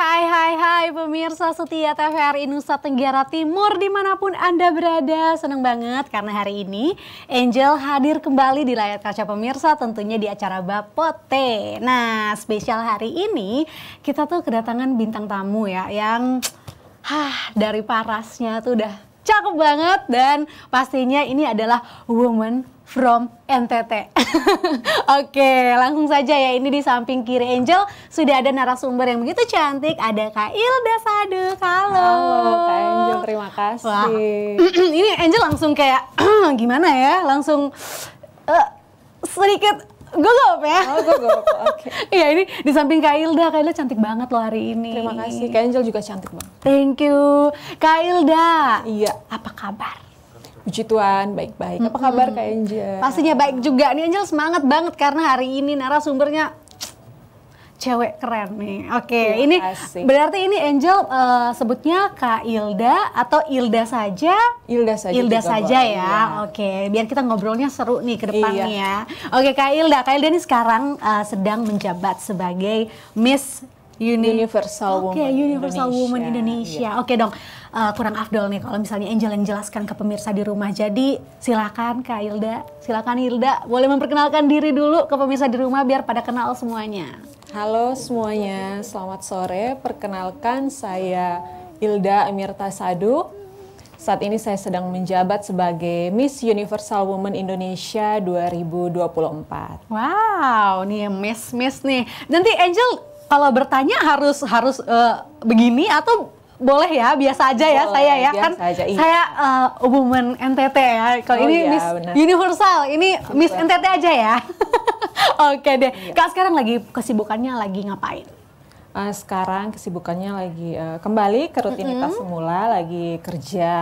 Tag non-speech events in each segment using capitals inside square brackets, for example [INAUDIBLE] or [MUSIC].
hai hai hai pemirsa setia TVRI Nusa Tenggara Timur dimanapun Anda berada. Senang banget karena hari ini Angel hadir kembali di layar kaca pemirsa tentunya di acara Bapote. Nah spesial hari ini kita tuh kedatangan bintang tamu ya yang hah, dari parasnya tuh udah cakep banget dan pastinya ini adalah woman from NTT. [LAUGHS] Oke, langsung saja ya. Ini di samping kiri Angel sudah ada narasumber yang begitu cantik. Ada Kak Ilda Sade. Halo. Halo Kak Angel, terima kasih. Wah. [CLEARS THROAT] ini Angel langsung kayak [CLEARS THROAT] gimana ya? Langsung uh, sedikit gugup ya. Oh, gugup. [LAUGHS] Oke. Iya, ini di samping Kak Ilda. Kak Ilda cantik banget loh hari ini. Terima kasih. Kak Angel juga cantik banget. Thank you. Kak Ilda. Iya. Apa kabar? Puji Tuhan, baik-baik. Apa kabar hmm. Kak Angel? Pastinya baik juga. Nih Angel semangat banget karena hari ini narasumbernya cewek keren nih. Oke, okay. Ya, ini asik. berarti ini Angel uh, sebutnya Kak Ilda atau Ilda saja? Ilda saja. Ilda saja ya. ya. Oke, okay. biar kita ngobrolnya seru nih ke depannya iya. ya. Oke, okay, Kak Ilda. Kak Ilda ini sekarang uh, sedang menjabat sebagai Miss Universal okay, Woman Universal Indonesia. Woman Indonesia. Iya. Oke okay, dong uh, kurang afdol nih kalau misalnya Angel yang jelaskan ke pemirsa di rumah. Jadi silakan Kak Hilda, silakan Hilda boleh memperkenalkan diri dulu ke pemirsa di rumah biar pada kenal semuanya. Halo semuanya, selamat sore. Perkenalkan saya Hilda Amirta Sadu. Saat ini saya sedang menjabat sebagai Miss Universal Woman Indonesia 2024. Wow, nih Miss Miss nih. Nanti Angel kalau bertanya harus harus uh, begini atau boleh ya biasa aja ya saya ya kan aja, iya. saya uh, woman NTT ya kalau oh, ini iya, Miss bener. Universal ini Super. Miss NTT aja ya [LAUGHS] oke deh iya. kak sekarang lagi kesibukannya lagi ngapain uh, sekarang kesibukannya lagi uh, kembali ke rutinitas mm -hmm. semula lagi kerja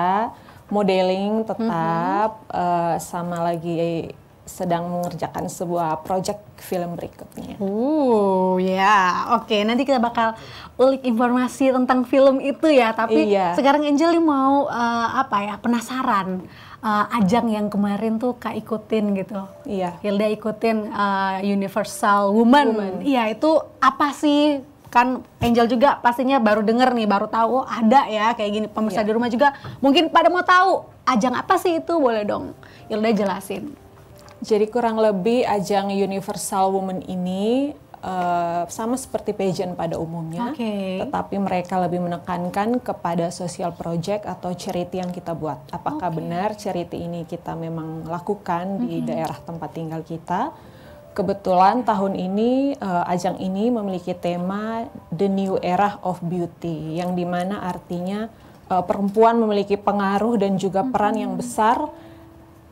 modeling tetap mm -hmm. uh, sama lagi sedang mengerjakan sebuah project film berikutnya. Oh ya, yeah. oke. Okay, nanti kita bakal ulik informasi tentang film itu ya. Tapi iya. sekarang Angel mau uh, apa ya? Penasaran uh, ajang yang kemarin tuh kak ikutin gitu. Iya. Hilda ikutin uh, Universal Woman. Woman. Iya itu apa sih? kan Angel juga pastinya baru denger nih, baru tahu oh, ada ya kayak gini pemirsa iya. di rumah juga mungkin pada mau tahu ajang apa sih itu boleh dong Yelda jelasin. Jadi kurang lebih ajang Universal Women ini uh, sama seperti pageant pada umumnya, okay. tetapi mereka lebih menekankan kepada social project atau charity yang kita buat. Apakah okay. benar charity ini kita memang lakukan di mm -hmm. daerah tempat tinggal kita? Kebetulan tahun ini uh, ajang ini memiliki tema The New Era of Beauty, yang dimana artinya uh, perempuan memiliki pengaruh dan juga peran mm -hmm. yang besar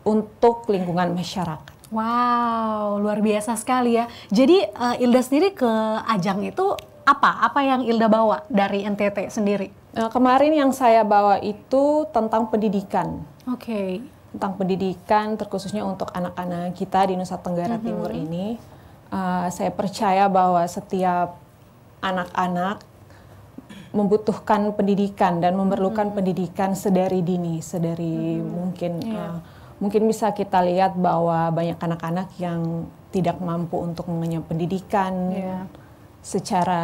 untuk lingkungan masyarakat. Wow, luar biasa sekali ya. Jadi uh, Ilda sendiri ke ajang itu apa? Apa yang Ilda bawa dari NTT sendiri? Uh, kemarin yang saya bawa itu tentang pendidikan. Oke. Okay. Tentang pendidikan, terkhususnya untuk anak-anak kita di Nusa Tenggara mm -hmm. Timur ini. Uh, saya percaya bahwa setiap anak-anak membutuhkan pendidikan dan memerlukan mm -hmm. pendidikan sedari dini, sedari mm -hmm. mungkin. Yeah. Iya. Uh, mungkin bisa kita lihat bahwa banyak anak-anak yang tidak mampu untuk mengenyam pendidikan yeah. secara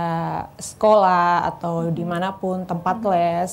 sekolah atau hmm. dimanapun tempat mm -hmm. les.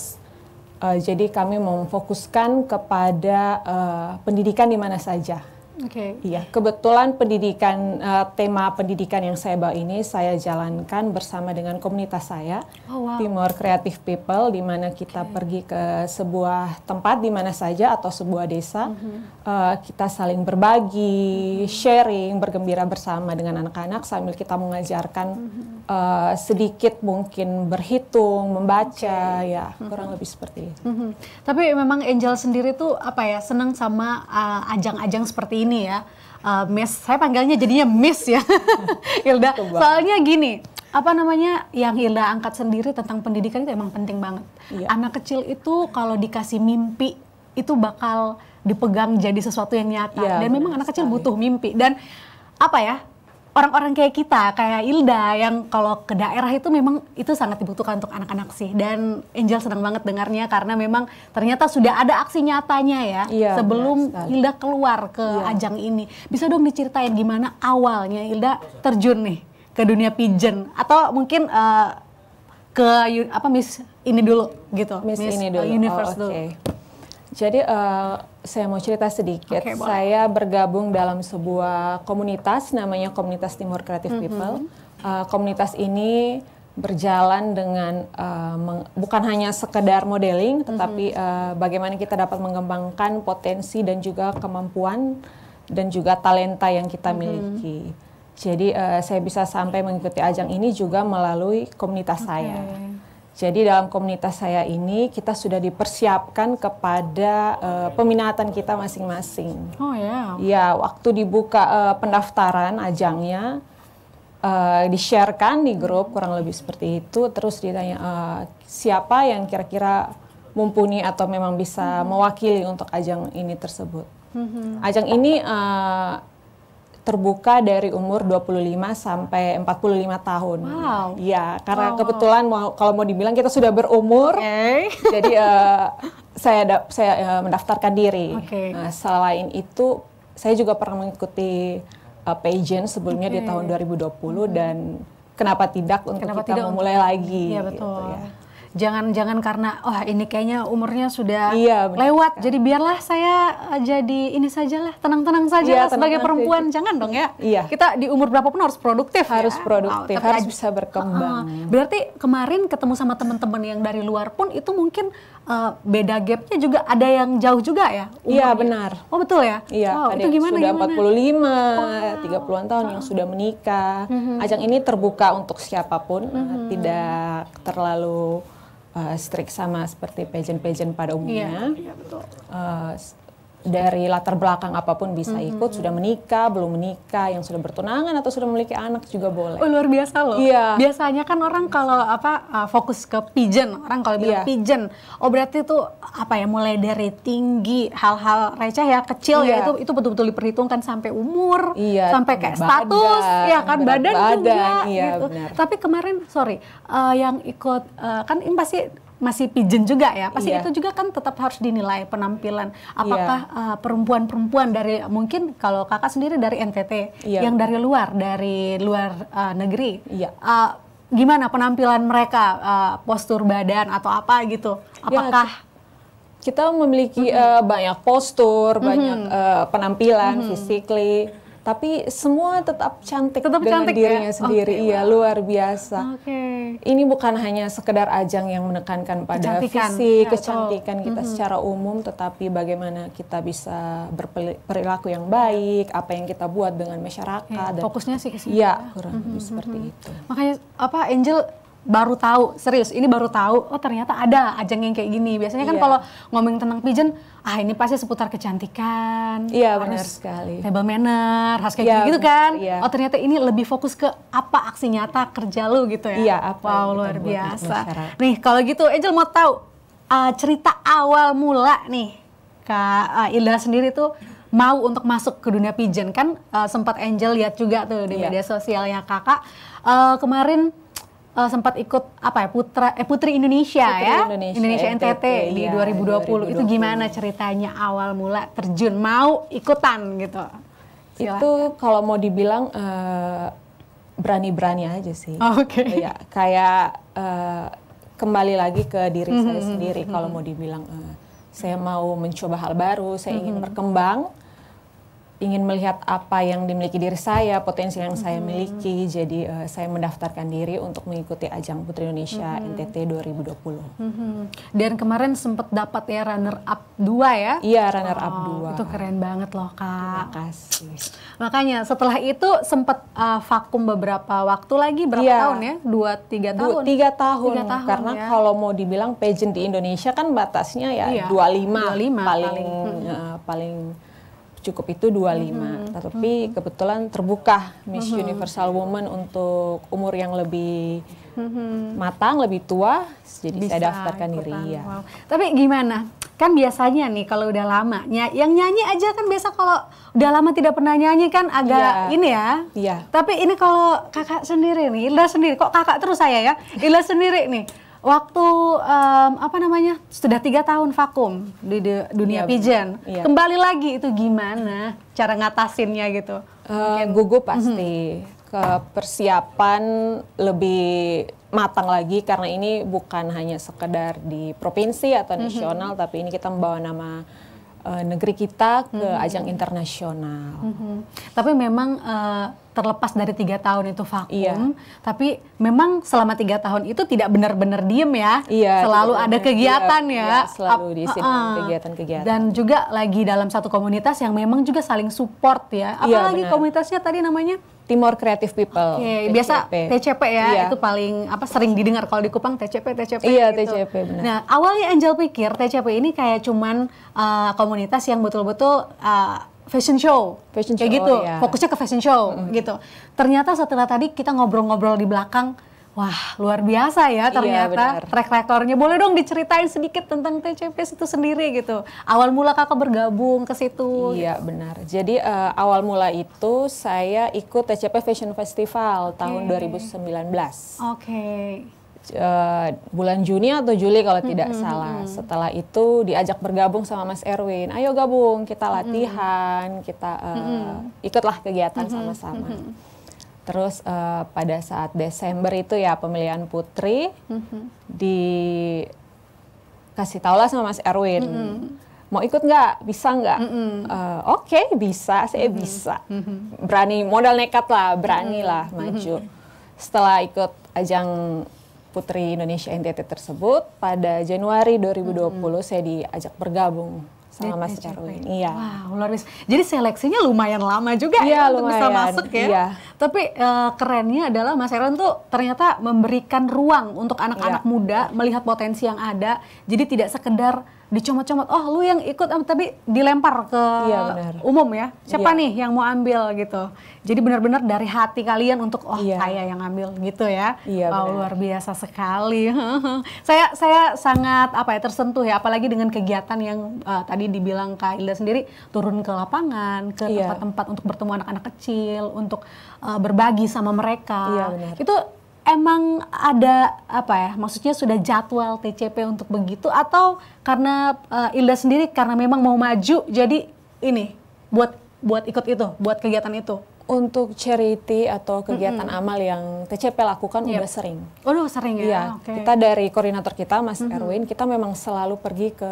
Uh, jadi kami memfokuskan kepada uh, pendidikan di mana saja. Oke. Okay. Iya, kebetulan pendidikan uh, tema pendidikan yang saya bawa ini saya jalankan bersama dengan komunitas saya, oh, wow. Timor Creative People, di mana kita okay. pergi ke sebuah tempat di mana saja atau sebuah desa, mm -hmm. uh, kita saling berbagi, mm -hmm. sharing, bergembira bersama dengan anak-anak sambil kita mengajarkan mm -hmm. uh, sedikit mungkin berhitung, membaca, okay. ya mm -hmm. kurang lebih seperti itu. Mm -hmm. Tapi memang Angel sendiri tuh apa ya senang sama uh, ajang -ajang seperti ini ini ya. Uh, miss, saya panggilnya jadinya Miss ya, [LAUGHS] Hilda. Soalnya gini, apa namanya yang Hilda angkat sendiri tentang pendidikan itu emang penting banget. Iya. Anak kecil itu kalau dikasih mimpi itu bakal dipegang jadi sesuatu yang nyata. Iya, dan memang anak kecil butuh mimpi dan apa ya orang-orang kayak kita kayak Ilda yang kalau ke daerah itu memang itu sangat dibutuhkan untuk anak-anak sih dan Angel senang banget dengarnya karena memang ternyata sudah ada aksi nyatanya ya iya, sebelum Ilda keluar ke iya. ajang ini bisa dong diceritain gimana awalnya Ilda terjun nih ke dunia pigeon atau mungkin uh, ke apa Miss ini dulu gitu Miss, Miss ini eh, dulu Universe oh, okay. dulu jadi uh, saya mau cerita sedikit. Okay, saya bergabung dalam sebuah komunitas namanya Komunitas Timur Creative mm -hmm. People. Uh, komunitas ini berjalan dengan uh, bukan hanya sekedar modeling, mm-hmm. tetapi mm -hmm. uh, bagaimana kita dapat mengembangkan potensi dan juga kemampuan dan juga talenta yang kita mm-hmm. miliki. Mm -hmm. Jadi uh, saya bisa sampai mengikuti ajang ini juga melalui komunitas okay. saya. Jadi dalam komunitas saya ini kita sudah dipersiapkan kepada uh, peminatan kita masing-masing. Oh ya. Yeah. Ya, waktu dibuka uh, pendaftaran ajangnya uh, di-sharekan di grup kurang lebih seperti itu terus ditanya uh, siapa yang kira-kira mumpuni atau memang bisa hmm. mewakili untuk ajang ini tersebut. Hmm. Ajang ini terbuka dari umur 25 sampai 45 tahun. Wow. Iya, karena wow, kebetulan mau kalau mau dibilang kita sudah berumur. Okay. [LAUGHS] Jadi uh, saya da saya uh, mendaftarkan diri. Okay. Nah, selain itu saya juga pernah mengikuti uh, pageant sebelumnya okay. di tahun 2020 hmm. dan kenapa tidak untuk kenapa kita tidak memulai untuk... lagi. Iya gitu, betul. Gitu, ya jangan jangan karena wah oh, ini kayaknya umurnya sudah iya, lewat lewat jadi biarlah saya eh, jadi ini sajalah tenang-tenang saja iya, lah, tenang sebagai perempuan saja. jangan dong ya iya. kita di umur berapapun harus produktif ya. harus ya? produktif oh, harus bisa berkembang uh, berarti kemarin ketemu sama teman-teman yang dari luar pun itu mungkin uh, beda gapnya juga ada yang jauh juga ya iya, umurnya. iya benar oh betul ya iya wow, itu gimana sudah gimana? 45 wow. 30-an tahun wow. yang sudah menikah mm -hmm. ajang ini terbuka untuk siapapun mm -hmm. tidak terlalu uh, strict sama seperti pageant-pageant pada umumnya. Iya, iya betul. Uh, dari latar belakang apapun bisa mm -hmm. ikut sudah menikah belum menikah yang sudah bertunangan atau sudah memiliki anak juga boleh oh, luar biasa loh iya. biasanya kan orang kalau apa uh, fokus ke pigeon orang kalau bilang yeah. pigeon oh berarti itu apa ya mulai dari tinggi hal-hal receh ya kecil yeah. ya iya. itu itu betul-betul diperhitungkan sampai umur yeah. sampai kayak badan, status ya kan badan, badan juga iya, gitu benar. tapi kemarin sorry uh, yang ikut uh, kan ini pasti masih pigeon juga ya. Pasti yeah. itu juga kan tetap harus dinilai penampilan. Iya. Apakah eh, perempuan-perempuan yeah. uh, dari mungkin kalau kakak sendiri dari NTT yeah. yang dari luar dari luar uh, negeri, yeah. Iya. uh, gimana penampilan mereka, uh, postur badan atau apa gitu? Ya, Apakah yeah kita memiliki mm -hmm. uh, banyak postur, mm -hmm. banyak uh, penampilan, mm -hmm. physically, tapi semua tetap cantik tetap dengan cantik, ya? dirinya ya? sendiri. Okay, iya, wow. luar biasa. Okay. Ini bukan hanya sekedar ajang yang menekankan pada kecantikan. fisik, ya, kecantikan atau, kita mm -hmm. secara umum, tetapi bagaimana kita bisa berperilaku yang baik, apa yang kita buat dengan masyarakat. Ya, dan, fokusnya sih ke sini. Iya, ya. kurang lebih mm -hmm. seperti mm-hmm. itu. Makanya apa Angel baru tahu serius ini baru tahu oh ternyata ada ajang yang kayak gini biasanya kan yeah. kalau ngomong tentang pigeon ah ini pasti seputar kecantikan iya yeah, benar sekali table manner harus kayak yeah, gitu kan yeah. oh ternyata ini lebih fokus ke apa aksi nyata kerja lu gitu ya iya yeah, apa wow luar biasa nih kalau gitu Angel mau tahu uh, cerita awal mula nih kak uh, Ilda sendiri tuh mau untuk masuk ke dunia pigeon kan uh, sempat Angel lihat juga tuh di yeah. media sosialnya kakak uh, kemarin uh, sempat ikut apa ya putra eh putri Indonesia putri ya Indonesia, Indonesia NTT, NTT di ya, 2020. 2020 itu gimana ceritanya awal mula terjun mau ikutan gitu Silahkan. itu kalau mau dibilang uh, berani-berani aja sih oh, oke okay. ya kayak uh, kembali lagi ke diri mm -hmm. saya hmm, hmm, sendiri mm -hmm. kalau hmm. mau dibilang uh, saya mau mencoba hal baru saya mm -hmm. ingin berkembang ingin melihat apa yang dimiliki diri saya, potensi yang mm -hmm. saya miliki. Jadi uh, saya mendaftarkan diri untuk mengikuti ajang Putri Indonesia mm -hmm. NTT 2020. Mm -hmm. Dan kemarin sempat dapat ya runner up 2 ya? Iya, runner oh, up 2. Itu keren banget loh, Kak. Terima kasih. Makanya setelah itu sempat uh, eh, vakum beberapa waktu lagi berapa ya, tahun ya? 2 3 tahun. 2 3 tahun. 3 tahun karena ya. kalau mau dibilang pageant di Indonesia kan batasnya ya, ya 25, 25 paling paling, uh, paling cukup itu 25. Hmm. Mm-hmm. Tapi hmm. kebetulan terbuka Miss hmm. Universal Woman untuk umur yang lebih hmm. matang, lebih tua, jadi Bisa saya daftarkan diri ya. Wow. Tapi gimana? Kan biasanya nih kalau udah lama, ny yang nyanyi aja kan biasa kalau udah lama tidak pernah nyanyi kan agak ya. ini ya. Iya. Tapi ini kalau kakak sendiri nih, Ila sendiri, kok kakak terus saya ya? Ila sendiri nih, waktu um, apa namanya sudah tiga tahun vakum di, dunia ya, pigeon ya. kembali lagi itu gimana cara ngatasinnya gitu uh, gugup pasti mm -hmm. ke persiapan lebih matang lagi karena ini bukan hanya sekedar di provinsi atau mhm. nasional mm -hmm. tapi ini kita membawa nama uh, negeri kita ke hmm. ajang internasional. Hmm. Tapi memang uh, terlepas dari tiga tahun itu vakum, iya. tapi memang selama tiga tahun itu tidak benar-benar diem ya, iya, selalu ada kegiatan iya, ya, iya, selalu di sini kegiatan kegiatan-kegiatan. Dan juga lagi dalam satu komunitas yang memang juga saling support ya, iya, apalagi iya, komunitasnya tadi namanya Timor Creative People. Okay. TCP. Biasa TCP ya, iya. itu paling apa sering didengar kalau di Kupang TCP TCP. Iya gitu. TCP. Benar. Nah awalnya Angel pikir TCP ini kayak cuman uh, komunitas yang betul-betul uh, fashion show, fashion show kayak gitu, iya. fokusnya ke fashion show mm -hmm. gitu. Ternyata setelah tadi kita ngobrol-ngobrol di belakang Wah, luar biasa ya iya, ternyata iya, track recordnya. Boleh dong diceritain sedikit tentang TCP itu sendiri gitu. Awal mula kakak bergabung ke situ. Iya, gitu. benar. Jadi uh, awal mula itu saya ikut TCP Fashion Festival okay. tahun 2019. Oke. Okay. Uh, eh, bulan Juni atau Juli kalau tidak mm -hmm. salah. Setelah itu diajak bergabung sama Mas Erwin. Ayo gabung, kita latihan, mm -hmm. kita uh, mm -hmm. ikutlah kegiatan sama-sama. Mm -hmm Terus uh, pada saat Desember itu ya pemilihan putri mm-hmm. di kasih tau lah sama Mas Erwin. Mm-hmm. Mau ikut nggak? Bisa nggak? Mm-hmm. Uh, Oke okay, bisa, saya mm-hmm. bisa. Mm-hmm. Berani, modal nekat lah, berani mm-hmm. maju. Mm-hmm. Setelah ikut ajang Putri Indonesia NTT tersebut pada Januari 2020 mm-hmm. saya diajak bergabung sama Mas ya? Erwin. Iya. Wow, luar biasa. Jadi seleksinya lumayan lama juga ya iya, ya, lumayan. untuk bisa masuk ya. Iya tapi uh, kerennya adalah Mas Heron tuh ternyata memberikan ruang untuk anak-anak yeah. muda melihat potensi yang ada. Jadi tidak sekedar dicomot-comot oh lu yang ikut tapi dilempar ke iya, umum ya siapa iya. nih yang mau ambil gitu jadi benar-benar dari hati kalian untuk oh iya. saya yang ambil gitu ya iya, wow, luar biasa sekali [LAUGHS] saya saya sangat apa ya tersentuh ya apalagi dengan kegiatan yang uh, tadi dibilang Kak Ilda sendiri turun ke lapangan ke iya. tempat-tempat iya. untuk bertemu anak-anak kecil untuk uh, berbagi sama mereka iya, itu emang ada apa ya maksudnya sudah jadwal TCP untuk begitu atau karena uh, Ilda sendiri karena memang mau maju jadi ini buat buat ikut itu buat kegiatan itu untuk charity atau kegiatan mm -hmm. amal yang TCP lakukan yep. Iya. udah sering. Oh, udah sering ya. Iya. Okay. Kita dari koordinator kita Mas mm -hmm. Erwin, kita memang selalu pergi ke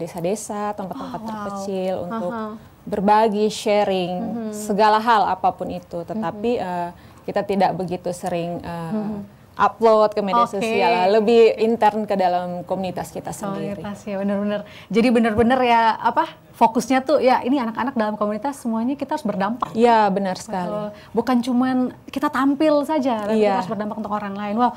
desa-desa, tempat-tempat oh, wow. terkecil untuk uh -huh. berbagi, sharing mm -hmm. segala hal apapun itu. Mm-hmm. Tetapi mm -hmm. uh, kita tidak begitu sering uh, hmm. upload ke media okay. sosial, lebih intern ke dalam komunitas kita sendiri. Oh, ya, benar-benar. Jadi benar-benar ya apa fokusnya tuh ya ini anak-anak dalam komunitas semuanya kita harus berdampak. Iya benar sekali. Bukan cuma kita tampil saja, tapi ya. kita harus berdampak untuk orang lain. Wow,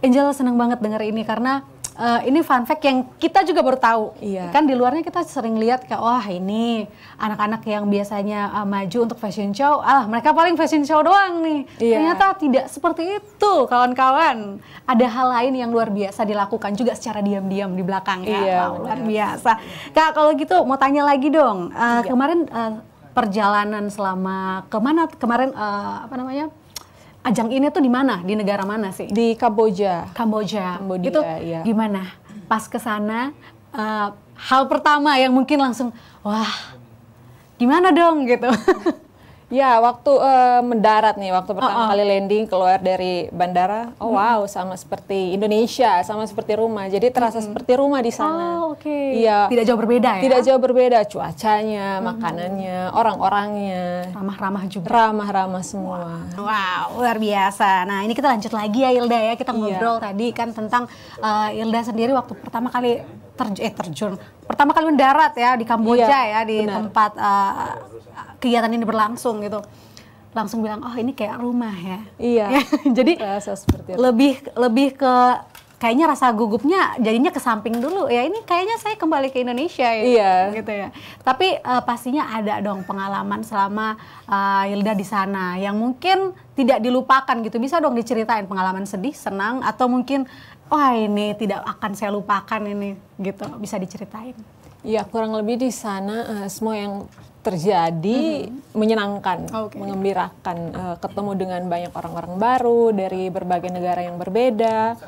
Angel senang banget dengar ini karena uh, ini fun fact yang kita juga baru tahu. Iya. Kan di luarnya kita sering lihat kayak wah oh, ini anak-anak yang biasanya uh, maju untuk fashion show, ah mereka paling fashion show doang nih. Iya. Ternyata tidak seperti itu, kawan-kawan. Ada hal lain yang luar biasa dilakukan juga secara diam-diam di belakang ya. Iya, wow, luar biasa. Kak, kalau gitu mau tanya lagi dong. Uh, iya. Kemarin uh, perjalanan selama kemana kemarin uh, apa namanya ajang ini tuh di mana? Di negara mana sih? Di Kamboja. Kamboja. Kamboja itu ya. gimana? Pas ke sana uh, hal pertama yang mungkin langsung wah gimana dong gitu. [LAUGHS] Ya, waktu uh, mendarat nih, waktu pertama uh -uh. kali landing keluar dari bandara, oh hmm. wow, sama seperti Indonesia, sama seperti rumah. Jadi terasa hmm. seperti rumah di sana. Oh, oke. Okay. Iya. Tidak jauh berbeda ya? Tidak jauh berbeda, cuacanya, hmm. makanannya, orang-orangnya. Ramah-ramah juga. Ramah-ramah semua. Wow. wow, luar biasa. Nah, ini kita lanjut lagi ya Ilda ya, kita iya. ngobrol iya. tadi kan tentang uh, Ilda sendiri waktu pertama kali terjun, eh terjun pertama kali mendarat ya di Kamboja iya, ya di benar. tempat uh, kegiatan ini berlangsung gitu langsung bilang oh ini kayak rumah ya iya [LAUGHS] ya, jadi seperti itu. lebih lebih ke kayaknya rasa gugupnya jadinya ke samping dulu ya ini kayaknya saya kembali ke Indonesia ya iya. gitu ya tapi uh, pastinya ada dong pengalaman selama uh, Yilda di sana yang mungkin tidak dilupakan gitu bisa dong diceritain pengalaman sedih senang atau mungkin wah oh, ini tidak akan saya lupakan ini gitu bisa diceritain ya kurang lebih di sana uh, semua yang terjadi mm-hmm. menyenangkan, okay. mengembirakan, uh, ketemu dengan banyak orang-orang baru dari berbagai negara yang berbeda,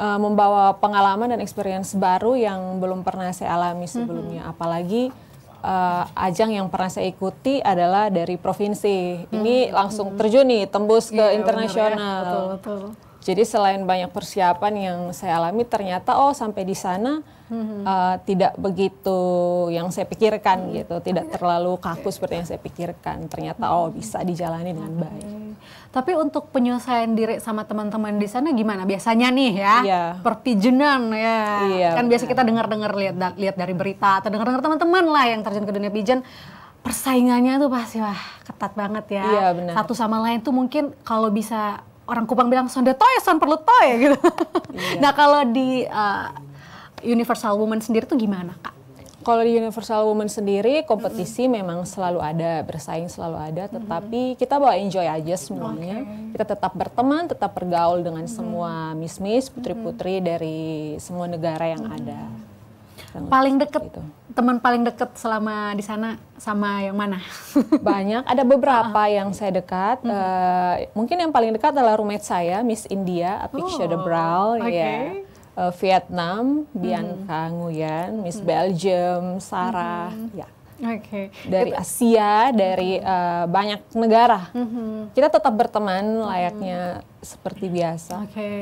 uh, membawa pengalaman dan experience baru yang belum pernah saya alami mm-hmm. sebelumnya. Mm-hmm. Apalagi uh, ajang yang pernah saya ikuti adalah dari provinsi. Ini mm-hmm. langsung terjun nih, tembus ke yeah, iya, ya. internasional. Ya. Betul, betul. Jadi selain banyak persiapan yang saya alami, ternyata oh sampai di sana hmm. uh, tidak begitu yang saya pikirkan hmm. gitu, tidak terlalu kaku seperti yang saya pikirkan. Ternyata oh mm-hmm. bisa dijalani dengan baik. Hmm. Tapi untuk penyelesaian diri sama teman-teman di sana gimana? Biasanya nih ya, yeah. perpijenan ya. Yeah, kan biasa kita dengar-dengar lihat lihat dari berita atau dengar-dengar teman-teman lah yang terjun ke dunia pijen persaingannya tuh pasti wah ketat banget ya. Iya, benar. Satu sama lain tuh mungkin kalau bisa orang Kupang bilang sonde toy, son perlu toy [LAUGHS] gitu. Iya. nah kalau di uh, Universal Woman sendiri tuh gimana kak? Kalau di Universal Woman sendiri kompetisi mm -hmm. memang selalu ada, bersaing selalu ada, tetapi mm -hmm. kita bawa enjoy aja semuanya. Okay. Kita tetap berteman, tetap bergaul dengan mm -hmm. semua miss-miss, putri-putri mm -hmm. dari semua negara yang mm -hmm. ada paling deket gitu. teman paling deket selama di sana sama yang mana [LAUGHS] banyak ada beberapa uh -huh. yang saya dekat uh -huh. uh, mungkin yang paling dekat adalah roommate saya Miss India Apiksha oh, de ya. okay. ya uh, Vietnam Bianca hmm. Nguyen Miss hmm. Belgium Sarah hmm. ya okay. dari itu. Asia, dari uh, banyak negara. Mm -hmm. Kita tetap berteman layaknya mm. seperti biasa. Oke, okay.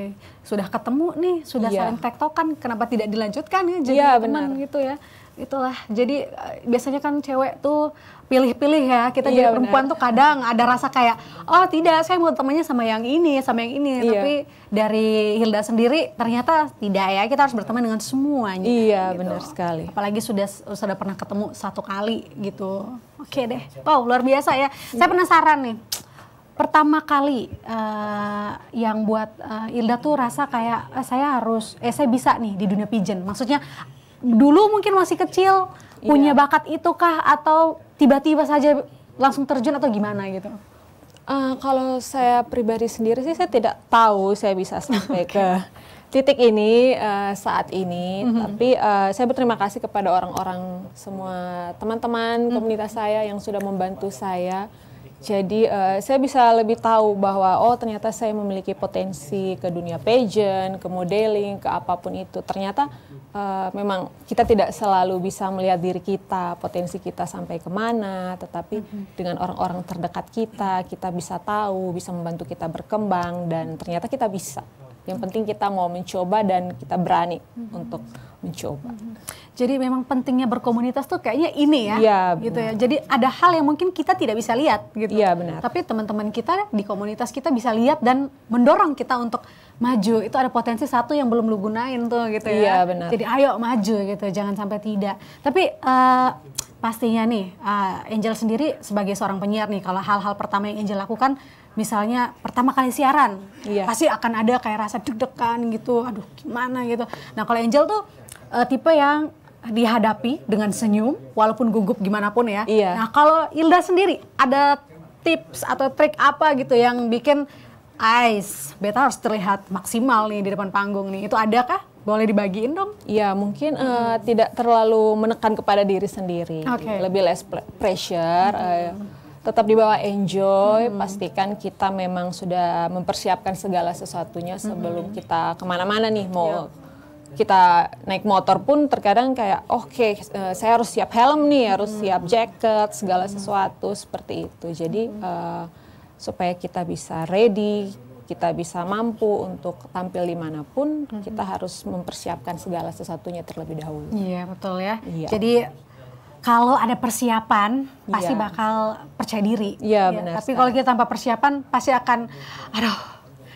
sudah ketemu nih, sudah yeah. saling tektokan, kenapa tidak dilanjutkan ya jadi yeah, teman benar. gitu ya? itulah jadi eh, biasanya kan cewek tuh pilih-pilih ya kita iya, jadi perempuan tuh kadang ada rasa kayak oh tidak saya mau temannya sama yang ini sama yang ini iya. tapi dari Hilda sendiri ternyata tidak ya kita harus berteman dengan semuanya iya gitu. benar sekali apalagi sudah sudah pernah ketemu satu kali gitu oke okay deh wow luar biasa ya saya penasaran nih pertama kali uh, yang buat uh, Hilda tuh rasa kayak eh, saya harus eh saya bisa nih di dunia pigeon. Maksudnya dulu mungkin masih kecil iya. punya bakat itu kah atau tiba-tiba saja langsung terjun atau gimana gitu? Uh, kalau saya pribadi sendiri sih saya tidak tahu saya bisa sampai okay. [LAUGHS] ke titik ini uh, saat ini. Mm-hmm. Tapi uh, saya berterima kasih kepada orang-orang semua teman-teman mm-hmm. komunitas saya yang sudah membantu saya jadi uh, saya bisa lebih tahu bahwa oh ternyata saya memiliki potensi ke dunia pageant, ke modeling, ke apapun itu. Ternyata uh, memang kita tidak selalu bisa melihat diri kita, potensi kita sampai kemana. Tetapi mm -hmm. dengan orang-orang terdekat kita, kita bisa tahu, bisa membantu kita berkembang dan ternyata kita bisa. Yang penting kita mau mencoba dan kita berani hmm. untuk mencoba. Hmm. Jadi memang pentingnya berkomunitas tuh kayaknya ini ya, ya gitu ya. Jadi ada hal yang mungkin kita tidak bisa lihat gitu. Iya benar. Tapi teman-teman kita di komunitas kita bisa lihat dan mendorong kita untuk maju. Itu ada potensi satu yang belum lu gunain tuh gitu ya. Iya benar. Jadi ayo maju gitu, jangan sampai tidak. Tapi uh, pastinya nih uh, Angel sendiri sebagai seorang penyiar nih, kalau hal-hal pertama yang Angel lakukan misalnya pertama kali siaran yeah. pasti akan ada kayak rasa deg-degan gitu aduh gimana gitu nah kalau Angel tuh uh, tipe yang dihadapi dengan senyum walaupun gugup gimana pun ya yeah. nah kalau Ilda sendiri ada tips atau trik apa gitu yang bikin ice Beta harus terlihat maksimal nih di depan panggung nih. Itu adakah? Boleh dibagiin dong? Iya mungkin uh, tidak terlalu menekan kepada diri sendiri. Okay. Lebih less pressure. Hmm. Uh, tetap di bawah enjoy hmm. pastikan kita memang sudah mempersiapkan segala sesuatunya hmm. sebelum hmm. kita kemana-mana nih mau yeah kita naik motor pun terkadang kayak oke okay, uh, eh, saya harus siap helm nih harus hmm. siap jaket segala hmm. sesuatu seperti itu jadi uh, supaya kita bisa ready kita bisa mampu untuk tampil dimanapun hmm. kita harus mempersiapkan segala sesuatunya terlebih dahulu iya betul ya iya. jadi kalau ada persiapan pasti iya. bakal percaya diri. Iya yeah, benar. Tapi kalau kita tanpa persiapan pasti akan, aduh,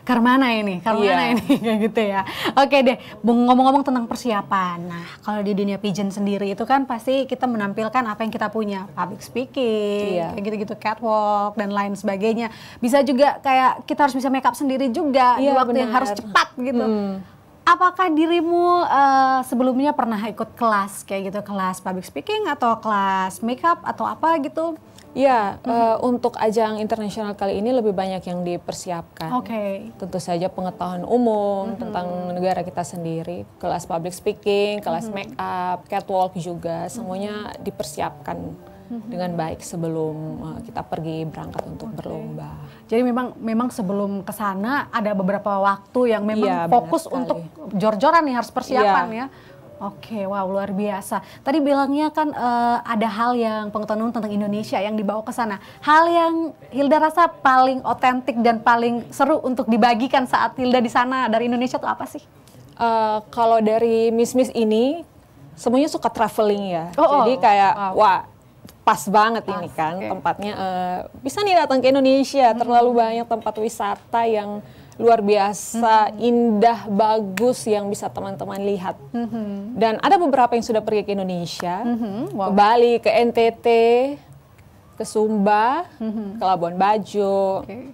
karmana ini, karmana yeah. ini [LAUGHS] kayak gitu ya. Oke deh, ngomong-ngomong tentang persiapan. Nah, kalau di dunia pigeon sendiri itu kan pasti kita menampilkan apa yang kita punya, public speaking, yeah. kayak gitu-gitu catwalk dan lain sebagainya. Bisa juga kayak kita harus bisa makeup sendiri juga yeah, di iya, waktu bener. yang harus cepat gitu. Hmm Apakah dirimu uh, sebelumnya pernah ikut kelas kayak gitu, kelas public speaking atau kelas makeup atau apa gitu? Ya, mm -hmm. uh, untuk ajang internasional kali ini lebih banyak yang dipersiapkan. Oke. Okay. Tentu saja pengetahuan umum mm -hmm. tentang negara kita sendiri, kelas public speaking, kelas mm -hmm. makeup, catwalk juga, semuanya mm -hmm. dipersiapkan mm -hmm. dengan baik sebelum uh, kita pergi berangkat untuk okay. berlomba. Jadi memang memang sebelum ke sana ada beberapa waktu yang iya, memang ya, fokus untuk jor-joran nih harus persiapan ya. ya. Oke, wow luar biasa. Tadi bilangnya kan uh, ada hal yang pengetahuan tentang Indonesia yang dibawa ke sana. Hal yang Hilda rasa paling otentik dan paling seru untuk dibagikan saat Hilda di sana dari Indonesia itu apa sih? Uh, kalau dari Miss Miss ini semuanya suka traveling ya. Oh, oh. Jadi kayak wow. wah pas banget pas, ini kan okay. tempatnya uh, bisa nih datang ke Indonesia hmm. terlalu banyak tempat wisata yang luar biasa hmm. indah bagus yang bisa teman-teman lihat hmm. dan ada beberapa yang sudah pergi ke Indonesia hmm. wow. ke Bali ke NTT ke Sumba hmm. ke Labuan Bajo okay.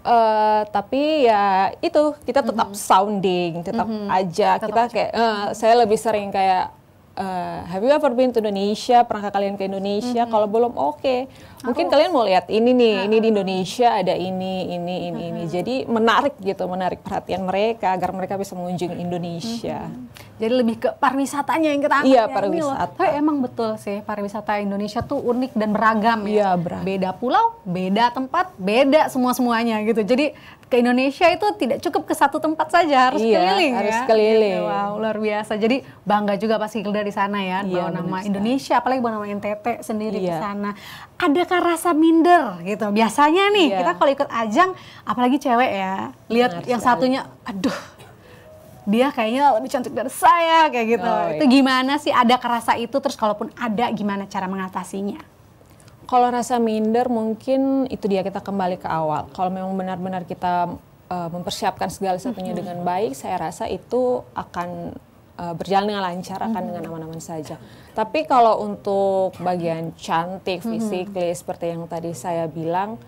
Uh, eh, tapi ya itu kita tetap -hmm. sounding, tetap -hmm. aja tetap kita kayak uh, saya lebih sering kayak uh, have you ever been to Indonesia? Pernahkah kalian ke Indonesia? Mm -hmm. Kalau belum oke. Okay. Mungkin kalian mau lihat ini nih, uh, ini di Indonesia ada ini, ini, ini, uh, ini. Jadi menarik gitu, menarik perhatian mereka agar mereka bisa mengunjungi Indonesia. Mm -hmm. Jadi lebih ke pariwisatanya yang kita Iya, ya, pariwisata. Tapi eh, emang betul sih pariwisata Indonesia tuh unik dan beragam ya. Iya, beragam. Beda pulau, beda tempat, beda semua-semuanya gitu. Jadi ke Indonesia itu tidak cukup ke satu tempat saja, harus iya, keliling harus ya. keliling. Iya, wow, luar biasa. Jadi bangga juga pasti Hilda di sana ya, iya, bawa nama sekali. Indonesia, apalagi bawa nama NTT sendiri iya. ke sana. Adakah rasa minder gitu? Biasanya nih, iya. kita kalau ikut ajang, apalagi cewek ya, lihat yang satunya, aduh dia kayaknya lebih cantik dari saya kayak gitu. Oh, iya. Itu gimana sih ada kerasa itu terus kalaupun ada gimana cara mengatasinya? Kalau rasa minder mungkin itu dia kita kembali ke awal. Kalau memang benar-benar kita uh, mempersiapkan segala sesuatunya dengan baik, saya rasa itu akan uh, berjalan dengan lancar, akan dengan aman-aman saja. Tapi kalau untuk bagian cantik, fisik, seperti yang tadi saya bilang,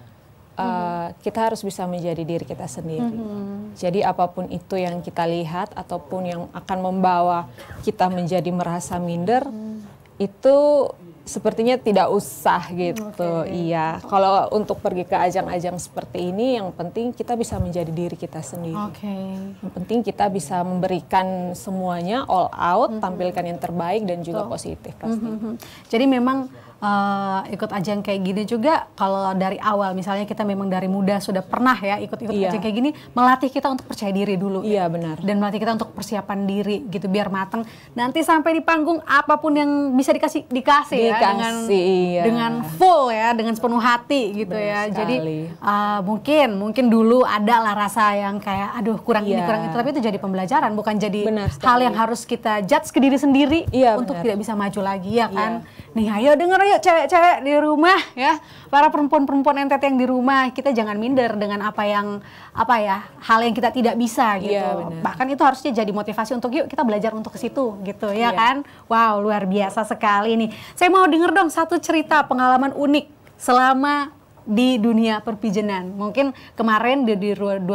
uh, mm -hmm. kita harus bisa menjadi diri kita sendiri. Mm -hmm. Jadi apapun itu yang kita lihat ataupun yang akan membawa kita menjadi merasa minder mm. itu sepertinya tidak usah hmm, gitu. Okay. Iya, kalau untuk pergi ke ajang-ajang seperti ini yang penting kita bisa menjadi diri kita sendiri. Okay. Yang penting kita bisa memberikan semuanya all out, mm -hmm. tampilkan yang terbaik dan juga so. positif hmm, hmm, pasti. Mm -hmm. Jadi memang uh, ikut ajang kayak gini juga kalau dari awal misalnya kita memang dari muda sudah pernah ya ikut-ikut iya. ajang kayak gini melatih kita untuk percaya diri dulu iya benar dan melatih kita untuk persiapan diri gitu biar matang nanti sampai di panggung apapun yang bisa dikasih dikasih, dikasih ya dengan iya. dengan full ya dengan sepenuh hati gitu benar ya sekali. jadi uh, mungkin mungkin dulu ada lah rasa yang kayak aduh kurang iya. ini kurang itu tapi itu jadi pembelajaran bukan jadi benar hal yang harus kita judge ke diri sendiri iya, untuk benar. tidak bisa maju lagi ya iya. kan iya Nih ayo denger yuk cewek-cewek di rumah ya. Para perempuan-perempuan NTT yang di rumah, kita jangan minder dengan apa yang apa ya, hal yang kita tidak bisa iya, gitu. Iya, Bahkan itu harusnya jadi motivasi untuk yuk kita belajar untuk ke situ gitu ya, iya. kan. Wow, luar biasa sekali nih. Saya mau denger dong satu cerita pengalaman unik selama di dunia perpijenan. Mungkin kemarin di, di 2020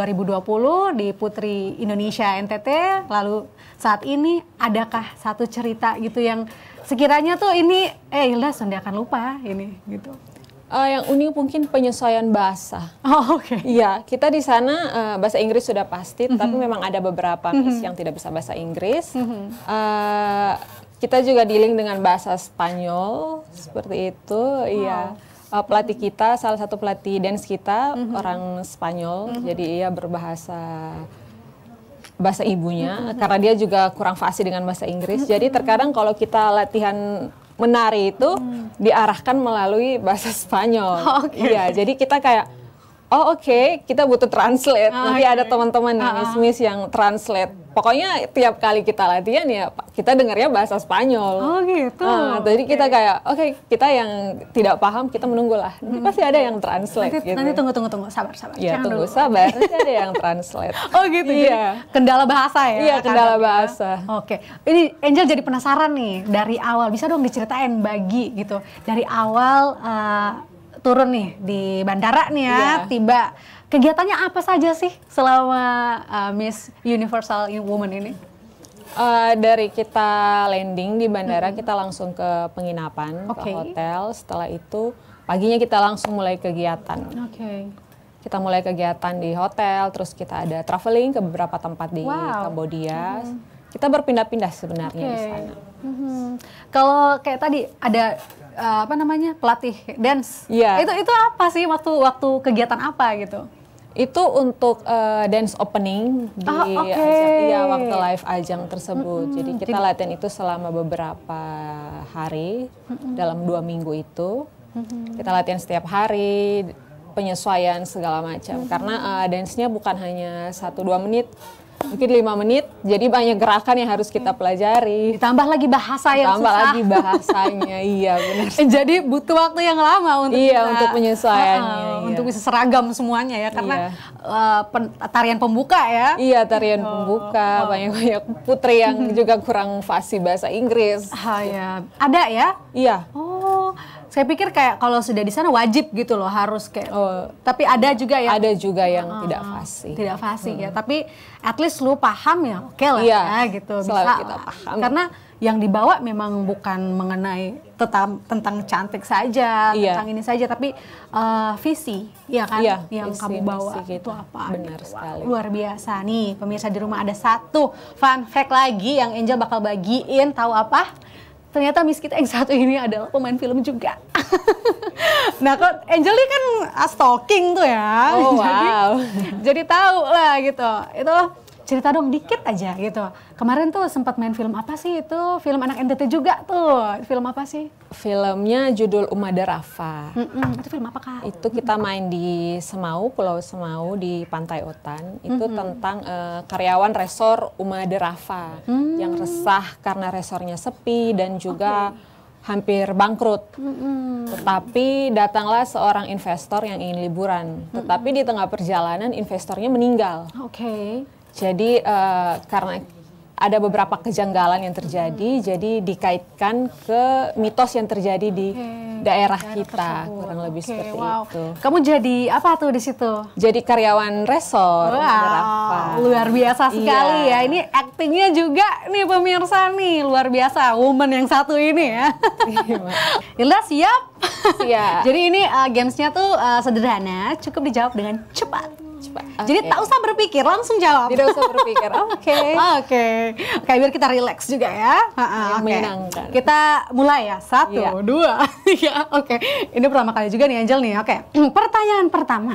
di Putri Indonesia NTT, lalu saat ini adakah satu cerita gitu yang sekiranya tuh ini eh Hilda sendi akan lupa ini gitu. Uh, yang unik mungkin penyesuaian bahasa. Oh, oke. Okay. Iya, kita di sana uh, bahasa Inggris sudah pasti, mm -hmm. tapi memang ada beberapa mm -hmm. yang tidak bisa bahasa Inggris. Mm -hmm. uh, kita juga dealing dengan bahasa Spanyol seperti itu, iya. wow. iya. Uh, pelatih kita, salah satu pelatih dance kita mm -hmm. orang Spanyol, mm -hmm. jadi ia berbahasa bahasa ibunya hmm. karena dia juga kurang fasih dengan bahasa Inggris. Hmm. Jadi terkadang kalau kita latihan menari itu mm. diarahkan melalui bahasa Spanyol. [LAUGHS] Oh, okay. Iya, jadi kita kayak oh oke okay, kita butuh translate ah, nanti okay. ada teman-teman yang ah, ah. miss miss yang translate pokoknya tiap kali kita latihan ya kita dengarnya bahasa Spanyol oh gitu jadi kita kayak oke okay, kita yang tidak paham kita menunggulah nanti hmm. pasti ada yang translate nanti, gitu. nanti tunggu tunggu tunggu sabar sabar ya tunggu dulu. sabar nanti [LAUGHS] ada yang translate oh gitu iya jadi kendala bahasa ya iya kendala kan? bahasa oke okay. ini Angel jadi penasaran nih dari awal bisa dong diceritain bagi gitu dari awal uh, turun nih di bandara nih ya, yeah. tiba. Kegiatannya apa saja sih selama uh, Miss Universal Woman ini? Uh, dari kita landing di bandara, mm-hmm. kita langsung ke penginapan, okay. ke hotel. Setelah itu paginya kita langsung mulai kegiatan. Okay. Kita mulai kegiatan di hotel, terus kita ada traveling ke beberapa tempat di wow. Mm-hmm. Kita berpindah-pindah sebenarnya okay. di sana. Mm-hmm. Kalau kayak tadi ada Eh, apa namanya pelatih dance. Yeah. Itu itu apa sih waktu waktu kegiatan apa gitu? Itu untuk uh, dance opening di oh, ah, okay. ajang, iya waktu live ajang tersebut. Mm -hmm. Jadi kita Jadi, latihan itu selama beberapa hari mm -hmm. dalam dua minggu itu. Mm -hmm. Kita latihan setiap hari penyesuaian segala macam. Mm -hmm. Karena uh, dance-nya bukan hanya satu dua menit mungkin lima menit jadi banyak gerakan yang harus kita pelajari ditambah lagi bahasa yang ditambah susah lagi bahasanya [LAUGHS] iya benar jadi butuh waktu yang lama untuk iya kita, untuk penyesuaiannya uh, iya. untuk iya. bisa seragam semuanya ya karena iya. uh, pen, tarian pembuka ya iya tarian oh, pembuka oh. banyak banyak putri yang [LAUGHS] juga kurang fasih bahasa Inggris ah, ya. ada ya iya oh saya pikir kayak kalau sudah di sana wajib gitu loh harus kayak oh, tapi ada juga ya ada juga yang uh, tidak fasih tidak fasih ya. hmm. ya tapi at least lu paham ya oke okay lah ya, ya gitu bisa kita paham. karena yang dibawa memang bukan mengenai tetap tentang cantik saja iya. tentang ini saja tapi uh, visi ya kan iya, yang visi, kamu bawa visi itu apa benar gitu. sekali luar biasa nih pemirsa di rumah ada satu fun fact lagi yang Angel bakal bagiin tahu apa ternyata Miss kita yang satu ini adalah pemain film juga. [LAUGHS] nah, kok Angeli kan ah, stalking tuh ya. Oh, [LAUGHS] jadi, wow. jadi tahu lah gitu. Itu cerita dong dikit aja gitu. Kemarin tuh sempat main film apa sih itu? Film anak NTT juga tuh. Film apa sih? Filmnya judul Umada Rafa. Mm -mm, itu film apa kak? Itu kita main di Semau, Pulau Semau di Pantai Otan. Itu mm -hmm. tentang uh, karyawan resor Umada Rafa mm. yang resah karena resornya sepi dan juga okay hampir bangkrut. Mm-hmm. Tetapi datanglah seorang investor yang ingin liburan. Mm-hmm. Tetapi di tengah perjalanan investornya meninggal. Oke. Okay. Jadi uh, karena ada beberapa kejanggalan yang terjadi, hmm. jadi dikaitkan ke mitos yang terjadi di okay. daerah, daerah kita tersebut. kurang lebih okay, seperti wow. itu. Kamu jadi apa tuh di situ? Jadi karyawan resor. Wow, luar biasa sekali iya. ya. Ini aktingnya juga nih pemirsa nih luar biasa. Woman yang satu ini ya. Iya, [LAUGHS] Ilda siap? Siap. [LAUGHS] jadi ini uh, eh, gamesnya tuh uh, sederhana, cukup dijawab dengan cepat coba. Okay. Jadi tak usah berpikir, langsung jawab. Tidak usah berpikir. [LAUGHS] Oke. Oke. Okay. Oke, okay, biar kita relax juga ya. Oke. Okay. Kita mulai ya. Satu, yeah. dua, Iya. [LAUGHS] Oke. Okay. Ini pertama kali juga nih Angel nih. Oke. Okay. [CLEARS THROAT] Pertanyaan pertama.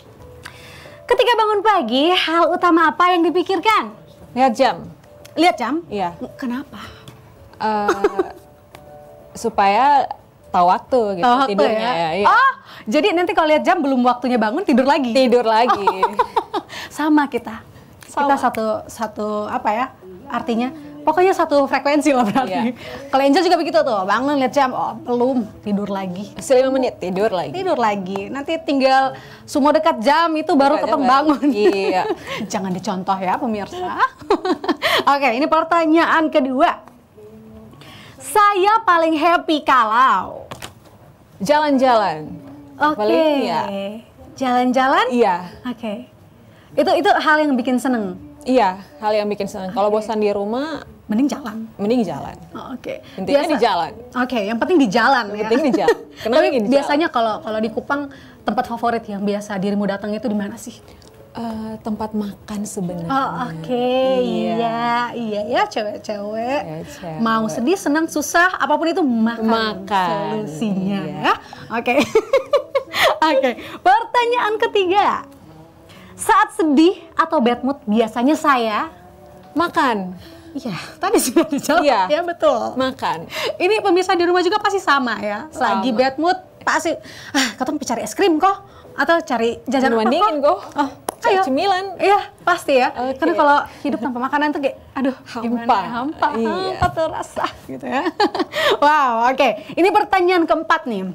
[CLEARS THROAT] Ketika bangun pagi, hal utama apa yang dipikirkan? Lihat jam. Lihat jam? Iya. Kenapa? Uh, supaya tahu waktu gitu tau waktu ya? tidurnya ya? ya. Oh, jadi nanti kalau lihat jam belum waktunya bangun tidur lagi. Tidur lagi. Oh, [LAUGHS] sama kita. Sama. Kita satu satu apa ya? Artinya pokoknya satu frekuensi lah berarti. Iya. Kalau Angel juga begitu tuh, bangun lihat jam, oh belum, tidur lagi. Masih lima menit, tidur lagi. Tidur lagi. Nanti tinggal semua dekat jam itu baru ketemu bangun. Iya. [LAUGHS] Jangan dicontoh ya pemirsa. [LAUGHS] Oke, ini pertanyaan kedua. Saya paling happy kalau jalan-jalan. Oke. Okay. Ya. Jalan-jalan? Iya. Oke. Okay. Itu itu hal yang bikin seneng. Iya, hal yang bikin seneng. Okay. Kalau bosan di rumah, mending jalan. Mending jalan. Oh, Oke. Okay. Intinya Biasa, di jalan. Oke, okay, yang penting di jalan. Yang ya. penting di jalan. [LAUGHS] Kenapa Tapi biasanya kalau kalau di Kupang tempat favorit yang biasa dirimu datang itu di mana sih? uh, tempat makan sebenarnya. Oh, oke. Okay. Iya. iya, iya ya cewek-cewek. Iya, Mau sedih, senang, susah, apapun itu makan, makan. solusinya iya. ya. Oke. Okay. [LAUGHS] oke, okay. pertanyaan ketiga. Saat sedih atau bad mood biasanya saya makan. Iya, tadi sudah dijawab iya. ya betul. Makan. Ini pemirsa di rumah juga pasti sama ya. Sama. Lagi bad mood pasti ah, katong cari es krim kok atau cari jajanan. apa kok. kok. Oh, Ayo. cemilan. Iya, pasti ya. Okay. Karena kalau hidup tanpa makanan tuh kayak aduh, hampa, hampa, iya. hampa terasa gitu ya. [LAUGHS] wow, oke. Okay. Ini pertanyaan keempat nih.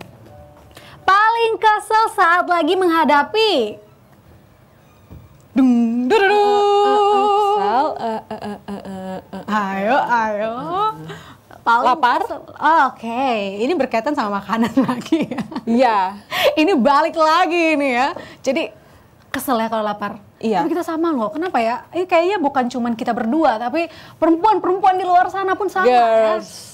Paling kesel saat lagi menghadapi dung dung dung. Kesel. Eh, eh, eh, ayo, ayo. Paling lapar. Oh, oke, okay. ini berkaitan sama makanan [LAUGHS] lagi ya. Iya. ini balik lagi nih ya. Jadi kesel ya kalau lapar. Iya. Tapi kita sama loh. Kenapa ya? Ini kayaknya bukan cuman kita berdua, tapi perempuan-perempuan di luar sana pun sama. Ya. Yes. Ya?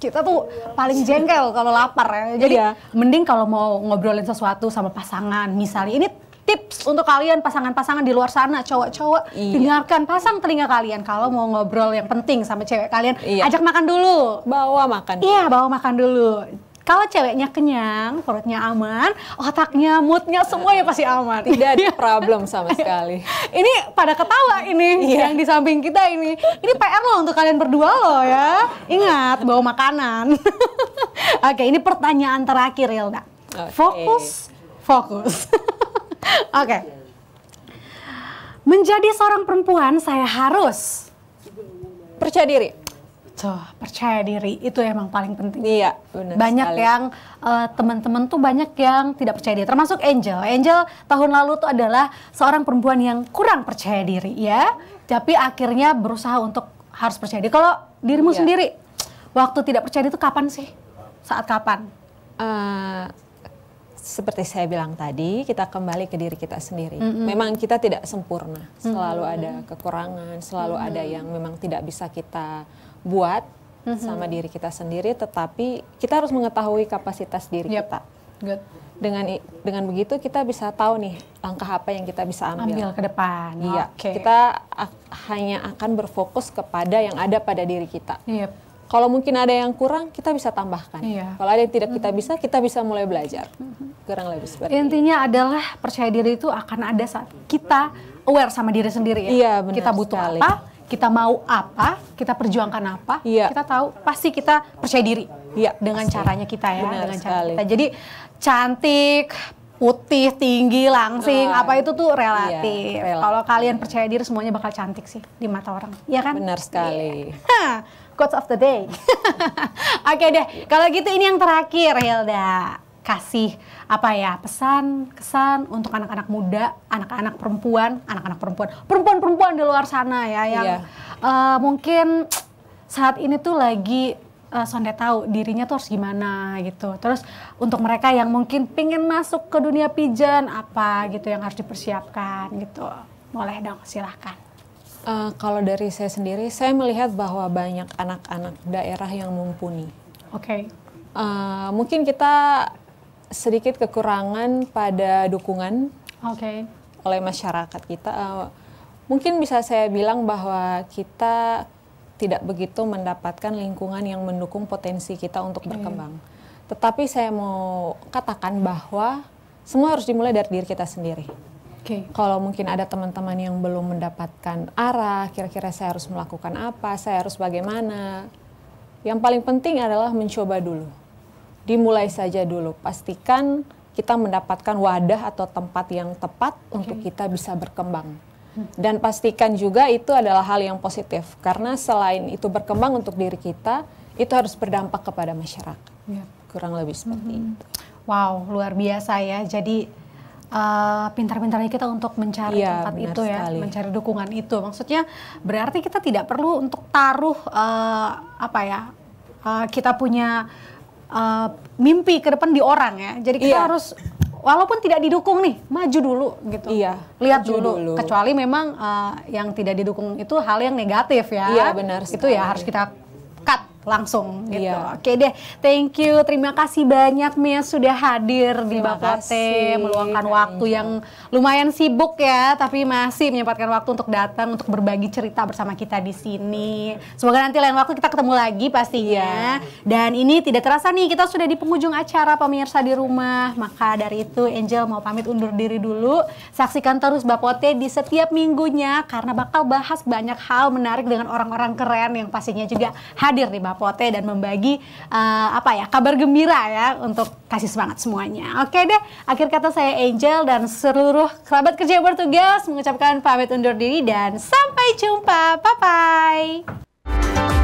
kita tuh paling jengkel kalau lapar ya. Jadi iya. mending kalau mau ngobrolin sesuatu sama pasangan misalnya ini tips untuk kalian pasangan-pasangan di luar sana cowok-cowok iya. dengarkan pasang telinga kalian kalau mau ngobrol yang penting sama cewek kalian iya. ajak makan dulu bawa makan iya bawa makan dulu kalau ceweknya kenyang, perutnya aman, otaknya, moodnya semuanya pasti aman. [LAUGHS] Tidak ada iya. problem sama iya. sekali. ini pada ketawa ini yeah. yang di samping kita ini. Ini PR loh untuk kalian berdua loh ya. Ingat bawa makanan. [LAUGHS] Oke, ini pertanyaan terakhir Hilda. Okay. Fokus, fokus. [LAUGHS] Oke. Menjadi seorang perempuan saya harus percaya diri Betul, percaya diri itu emang paling penting. Iya, benar. Banyak sekali. yang uh, teman-teman tuh banyak yang tidak percaya diri, termasuk Angel. Angel tahun lalu tuh adalah seorang perempuan yang kurang percaya diri ya, tapi akhirnya berusaha untuk harus percaya diri. Kalau dirimu iya. sendiri, waktu tidak percaya diri itu kapan sih? Saat kapan? Uh, seperti saya bilang tadi, kita kembali ke diri kita sendiri. Mm -hmm. Memang kita tidak sempurna, selalu mm -hmm. ada kekurangan, selalu mm -hmm. ada yang memang tidak bisa kita buat mm-hmm. sama diri kita sendiri, tetapi kita harus mengetahui kapasitas diri yep. kita. Good. Dengan dengan begitu kita bisa tahu nih langkah apa yang kita bisa ambil. Ambil ke depan. Iya. Okay. Kita hanya akan berfokus kepada yang ada pada diri kita. Yep. Kalau mungkin ada yang kurang, kita bisa tambahkan. Iya. Kalau ada yang tidak kita mhm. bisa, kita bisa mulai belajar. Mhm. Kurang lebih seperti Intinya ini. adalah percaya diri itu akan ada saat kita aware sama diri sendiri ya. Iya, benar Kita butuh sekali. apa, kita mau apa, kita perjuangkan apa, ya. kita tahu pasti kita percaya diri ya, dengan pasti. caranya kita ya, Benar dengan cara kita. Jadi cantik, putih, tinggi, langsing, nah, apa itu tuh iya, relatif. Iya, Kalau kalian percaya diri semuanya bakal cantik sih di mata orang, ya kan? Benar sekali. Yeah. Quotes of the day. [LAUGHS] Oke okay deh, kalau gitu ini yang terakhir Hilda kasih apa ya pesan kesan untuk anak-anak muda, anak-anak perempuan, anak-anak perempuan, perempuan-perempuan di luar sana ya iya. yang iya. uh, mungkin saat ini tuh lagi uh, sonde tahu dirinya tuh harus gimana gitu. Terus untuk mereka yang mungkin pingin masuk ke dunia pijan apa gitu yang harus dipersiapkan gitu. Boleh dong silahkan. Uh, kalau dari saya sendiri, saya melihat bahwa banyak anak-anak daerah yang mumpuni. Oke. Okay. Uh, mungkin kita sedikit kekurangan pada dukungan okay. oleh masyarakat kita. Uh, mungkin bisa saya bilang bahwa kita tidak begitu mendapatkan lingkungan yang mendukung potensi kita untuk okay. berkembang. Tetapi saya mau katakan bahwa semua harus dimulai dari diri kita sendiri. Okay. Kalau mungkin ada teman-teman yang belum mendapatkan arah, kira-kira saya harus melakukan apa, saya harus bagaimana. Yang paling penting adalah mencoba dulu dimulai saja dulu. Pastikan kita mendapatkan wadah atau tempat yang tepat okay. untuk kita bisa berkembang. Dan pastikan juga itu adalah hal yang positif karena selain itu berkembang untuk diri kita, itu harus berdampak kepada masyarakat. Yeah. Kurang lebih seperti mm -hmm. itu. Wow, luar biasa ya. Jadi uh, pintar-pintarnya kita untuk mencari ya, tempat itu ya, mencari dukungan itu. Maksudnya berarti kita tidak perlu untuk taruh uh, apa ya? Uh, kita punya uh, mimpi ke depan di orang ya. Jadi kita iya. harus walaupun tidak didukung nih, maju dulu gitu. Iya. Lihat dulu. dulu. Kecuali memang uh, yang tidak didukung itu hal yang negatif ya. Iya benar. Sekali. Itu ya harus kita cut langsung gitu. Yeah. Oke deh, thank you. Terima kasih banyak Mia sudah hadir di Bapote meluangkan waktu yang lumayan sibuk ya, tapi masih menyempatkan waktu untuk datang untuk berbagi cerita bersama kita di sini. Semoga nanti lain waktu kita ketemu lagi pastinya. Yeah. Dan ini tidak terasa nih kita sudah di penghujung acara pemirsa di rumah. Maka dari itu Angel mau pamit undur diri dulu. Saksikan terus Bapote di setiap minggunya karena bakal bahas banyak hal menarik dengan orang-orang keren yang pastinya juga hadir di Bapote. Pote dan membagi uh, apa ya kabar gembira ya untuk kasih semangat semuanya. Oke deh, akhir kata saya Angel dan seluruh kerabat kerja bertugas mengucapkan pamit undur diri dan sampai jumpa. Bye bye.